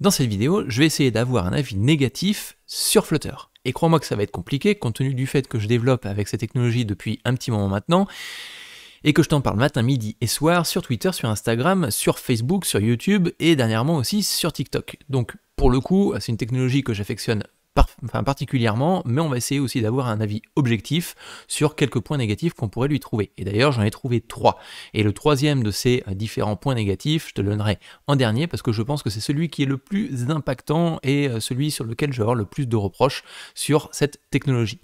Dans cette vidéo, je vais essayer d'avoir un avis négatif sur Flutter. Et crois-moi que ça va être compliqué, compte tenu du fait que je développe avec cette technologie depuis un petit moment maintenant, et que je t'en parle matin, midi et soir sur Twitter, sur Instagram, sur Facebook, sur YouTube, et dernièrement aussi sur TikTok. Donc pour le coup, c'est une technologie que j'affectionne particulièrement, mais on va essayer aussi d'avoir un avis objectif sur quelques points négatifs qu'on pourrait lui trouver. Et d'ailleurs, j'en ai trouvé trois. Et le troisième de ces euh, différents points négatifs, je te le donnerai en dernier parce que je pense que c'est celui qui est le plus impactant et euh, celui sur lequel je vais avoir le plus de reproches sur cette technologie.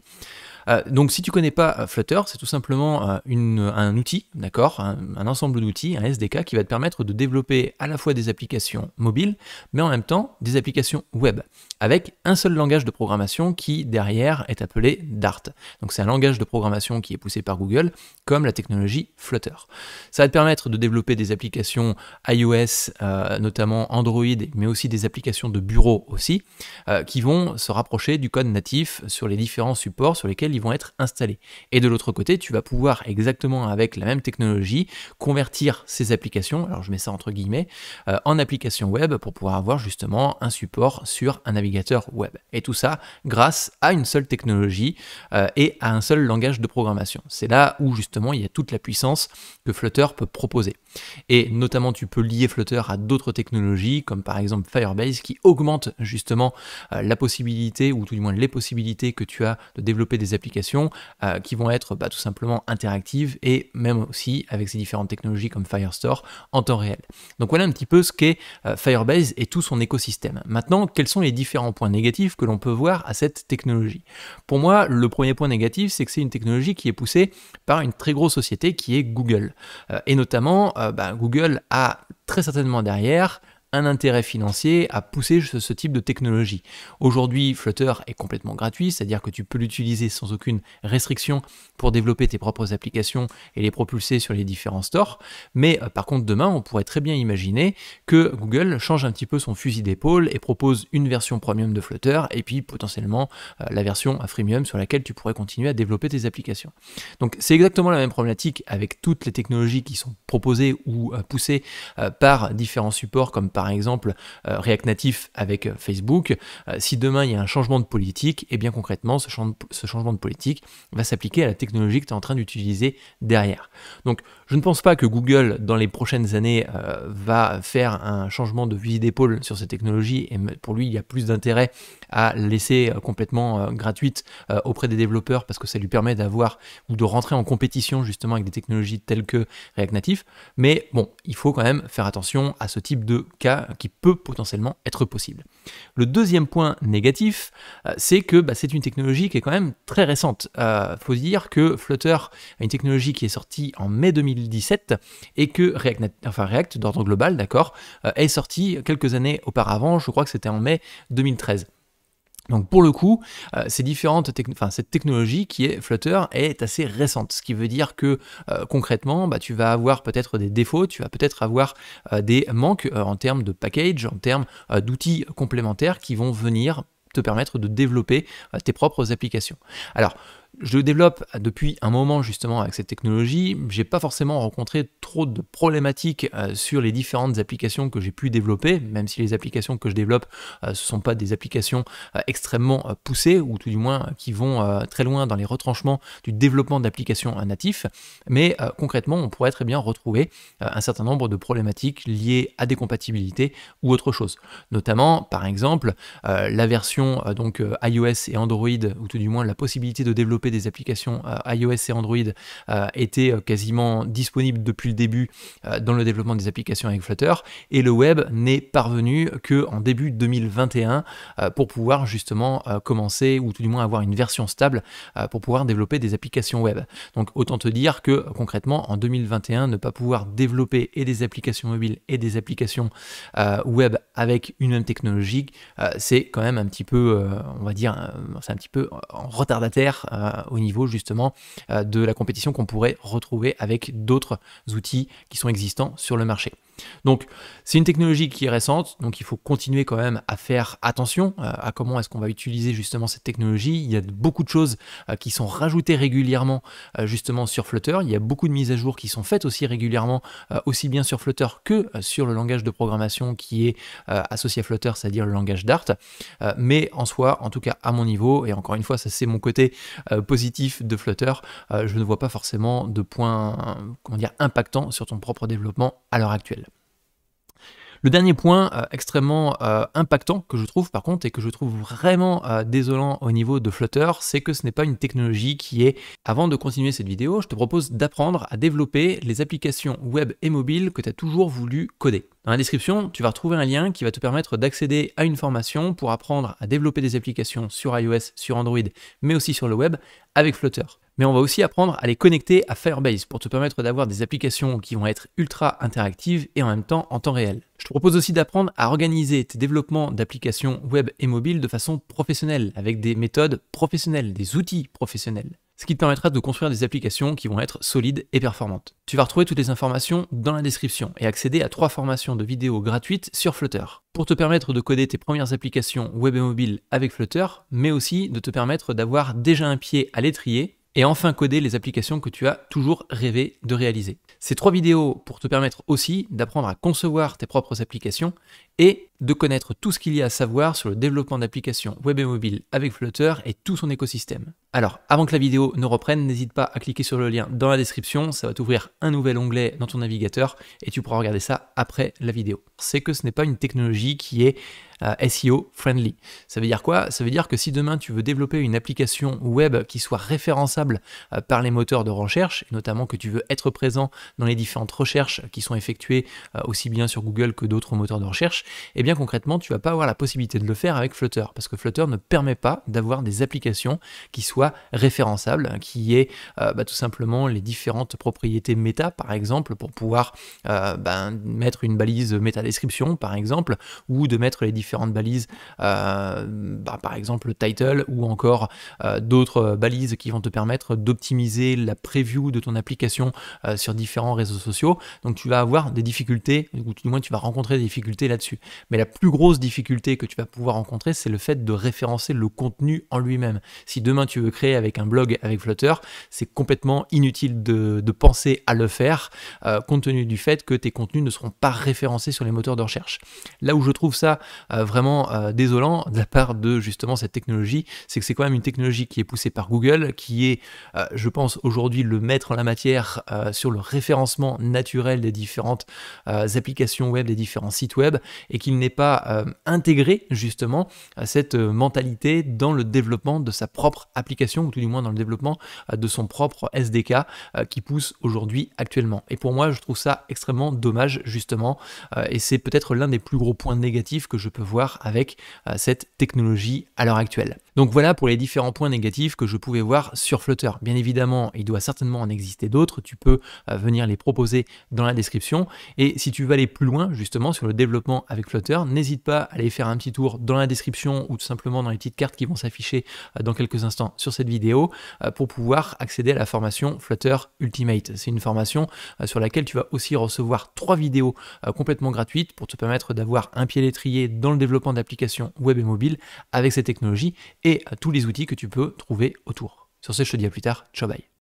Euh, donc si tu connais pas euh, Flutter, c'est tout simplement euh, un outil, d'accord, un, ensemble d'outils, un SDK qui va te permettre de développer à la fois des applications mobiles, mais en même temps des applications web, avec un seul langage de programmation qui derrière est appelé Dart. Donc c'est un langage de programmation qui est poussé par Google, comme la technologie Flutter. Ça va te permettre de développer des applications iOS, notamment Android, mais aussi des applications de bureau aussi, qui vont se rapprocher du code natif sur les différents supports sur lesquels vont être installés. Et de l'autre côté, tu vas pouvoir exactement avec la même technologie convertir ces applications, alors je mets ça entre guillemets, euh, en applications web pour pouvoir avoir justement un support sur un navigateur web. Et tout ça grâce à une seule technologie euh, et à un seul langage de programmation. C'est là où justement il y a toute la puissance que Flutter peut proposer. Et notamment tu peux lier Flutter à d'autres technologies comme par exemple Firebase qui augmente justement euh, la possibilité ou tout du moins les possibilités que tu as de développer des applications applications euh, qui vont être bah, tout simplement interactives et même aussi avec ces différentes technologies comme Firestore en temps réel. Donc voilà un petit peu ce qu'est euh, Firebase et tout son écosystème. Maintenant, quels sont les différents points négatifs que l'on peut voir à cette technologie Pour moi, le premier point négatif, c'est que c'est une technologie qui est poussée par une très grosse société qui est Google. Euh, et notamment, bah, Google a très certainement derrière un intérêt financier à pousser ce, type de technologie. Aujourd'hui, Flutter est complètement gratuit, c'est-à-dire que tu peux l'utiliser sans aucune restriction pour développer tes propres applications et les propulser sur les différents stores. Mais euh, par contre, demain, on pourrait très bien imaginer que Google change un petit peu son fusil d'épaule et propose une version premium de Flutter et puis potentiellement euh, la version à freemium sur laquelle tu pourrais continuer à développer tes applications. Donc c'est exactement la même problématique avec toutes les technologies qui sont proposées ou euh, poussées par différents supports comme par exemple euh, React Native avec euh, Facebook, euh, si demain il y a un changement de politique, et eh bien concrètement ce, changement de politique va s'appliquer à la technologie que tu es en train d'utiliser derrière. Donc je ne pense pas que Google dans les prochaines années va faire un changement de visée d'épaule sur ces technologies et pour lui il y a plus d'intérêt à laisser complètement gratuite auprès des développeurs parce que ça lui permet d'avoir ou de rentrer en compétition justement avec des technologies telles que React Native. Mais bon, il faut quand même faire attention à ce type de cas qui peut potentiellement être possible. Le deuxième point négatif, euh, c'est que bah, c'est une technologie qui est quand même très récente. Il euh, faut dire que Flutter a une technologie qui est sortie en mai 2017 et que React, React d'ordre global, d'accord, euh, est sortie quelques années auparavant. Je crois que c'était en mai 2013. Donc pour le coup, euh, cette technologie qui est Flutter est assez récente, ce qui veut dire que euh, concrètement, bah, tu vas avoir peut-être des défauts, tu vas peut-être avoir euh, des manques en termes de package, en termes d'outils complémentaires qui vont venir te permettre de développer tes propres applications. Alors je développe depuis un moment justement avec cette technologie. J'ai pas forcément rencontré trop de problématiques euh, sur les différentes applications que j'ai pu développer, même si les applications que je développe euh, ce sont pas des applications euh, extrêmement poussées ou tout du moins qui vont très loin dans les retranchements du développement d'applications natifs. Mais concrètement, on pourrait très bien retrouver un certain nombre de problématiques liées à des compatibilités ou autre chose. Notamment, par exemple, la version donc iOS et Android ou tout du moins la possibilité de développer des applications euh, iOS et Android euh, était euh, quasiment disponible depuis le début dans le développement des applications avec Flutter, et le web n'est parvenu que en début 2021 pour pouvoir justement commencer, ou tout du moins avoir une version stable pour pouvoir développer des applications web. Donc autant te dire que concrètement, en 2021, ne pas pouvoir développer et des applications mobiles et des applications web avec une même technologie, c'est quand même un petit peu, on va dire, c'est un petit peu en retardataire euh, au niveau justement euh, de la compétition qu'on pourrait retrouver avec d'autres outils qui sont existants sur le marché. Donc c'est une technologie qui est récente, donc il faut continuer quand même à faire attention euh, à comment est-ce qu'on va utiliser justement cette technologie. Il y a beaucoup de choses qui sont rajoutées régulièrement justement sur Flutter. Il y a beaucoup de mises à jour qui sont faites aussi régulièrement, aussi bien sur Flutter que sur le langage de programmation qui est associé à Flutter, c'est-à-dire le langage Dart. Mais en soi, en tout cas à mon niveau, et encore une fois, ça c'est mon côté euh, positif de Flutter, euh, je ne vois pas forcément de point comment dire, impactant sur ton propre développement à l'heure actuelle. Le dernier point euh, extrêmement impactant que je trouve par contre et que je trouve vraiment désolant au niveau de Flutter, c'est que ce n'est pas une technologie qui est... Avant de continuer cette vidéo, je te propose d'apprendre à développer les applications web et mobile que tu as toujours voulu coder. Dans la description, tu vas retrouver un lien qui va te permettre d'accéder à une formation pour apprendre à développer des applications sur iOS, sur Android, mais aussi sur le web avec Flutter. Mais on va aussi apprendre à les connecter à Firebase pour te permettre d'avoir des applications qui vont être ultra interactives et en même temps en temps réel. Je te propose aussi d'apprendre à organiser tes développements d'applications web et mobiles de façon professionnelle, avec des méthodes professionnelles, des outils professionnels ce qui te permettra de construire des applications qui vont être solides et performantes. Tu vas retrouver toutes les informations dans la description et accéder à trois formations de vidéos gratuites sur Flutter pour te permettre de coder tes premières applications web et mobile avec Flutter, mais aussi de te permettre d'avoir déjà un pied à l'étrier et enfin coder les applications que tu as toujours rêvé de réaliser. Ces trois vidéos pour te permettre aussi d'apprendre à concevoir tes propres applications et de connaître tout ce qu'il y a à savoir sur le développement d'applications web et mobile avec Flutter et tout son écosystème. Alors, avant que la vidéo ne reprenne, n'hésite pas à cliquer sur le lien dans la description, ça va t'ouvrir un nouvel onglet dans ton navigateur et tu pourras regarder ça après la vidéo. C'est que ce n'est pas une technologie qui est euh, SEO friendly. Ça veut dire quoi Ça veut dire que si demain tu veux développer une application web qui soit référençable euh, par les moteurs de recherche, et notamment que tu veux être présent dans les différentes recherches qui sont effectuées euh, aussi bien sur Google que d'autres moteurs de recherche, eh concrètement, tu vas pas avoir la possibilité de le faire avec Flutter, parce que Flutter ne permet pas d'avoir des applications qui soient référençables, hein, qui aient euh, bah, tout simplement les différentes propriétés méta, par exemple, pour pouvoir euh, ben, mettre une balise méta description, par exemple, ou de mettre les différentes balises, euh, bah, par exemple title, ou encore d'autres balises qui vont te permettre d'optimiser la preview de ton application sur différents réseaux sociaux. Donc tu vas avoir des difficultés, ou tout du moins tu vas rencontrer des difficultés là-dessus la plus grosse difficulté que tu vas pouvoir rencontrer, c'est le fait de référencer le contenu en lui-même. Si demain tu veux créer avec un blog avec Flutter, c'est complètement inutile de, penser à le faire, euh, compte tenu du fait que tes contenus ne seront pas référencés sur les moteurs de recherche. Là où je trouve ça euh, vraiment euh, désolant de la part de justement cette technologie, c'est que c'est quand même une technologie qui est poussée par Google, qui est, je pense, aujourd'hui le maître en la matière sur le référencement naturel des différentes applications web, des différents sites web, et qu'il n'est pas intégrer euh, intégré justement à cette euh, mentalité dans le développement de sa propre application, ou tout du moins dans le développement euh, de son propre SDK qui pousse aujourd'hui actuellement. Et pour moi, je trouve ça extrêmement dommage justement, et c'est peut-être l'un des plus gros points négatifs que je peux voir avec cette technologie à l'heure actuelle. Donc voilà pour les différents points négatifs que je pouvais voir sur Flutter. Bien évidemment, il doit certainement en exister d'autres, tu peux venir les proposer dans la description, et si tu veux aller plus loin justement sur le développement avec Flutter, n'hésite pas à aller faire un petit tour dans la description ou tout simplement dans les petites cartes qui vont s'afficher euh, dans quelques instants sur cette vidéo euh, pour pouvoir accéder à la formation Flutter Ultimate. C'est une formation euh, sur laquelle tu vas aussi recevoir trois vidéos complètement gratuites pour te permettre d'avoir un pied l'étrier dans le développement d'applications web et mobile avec ces technologies et tous les outils que tu peux trouver autour. Sur ce, je te dis à plus tard. Ciao, bye.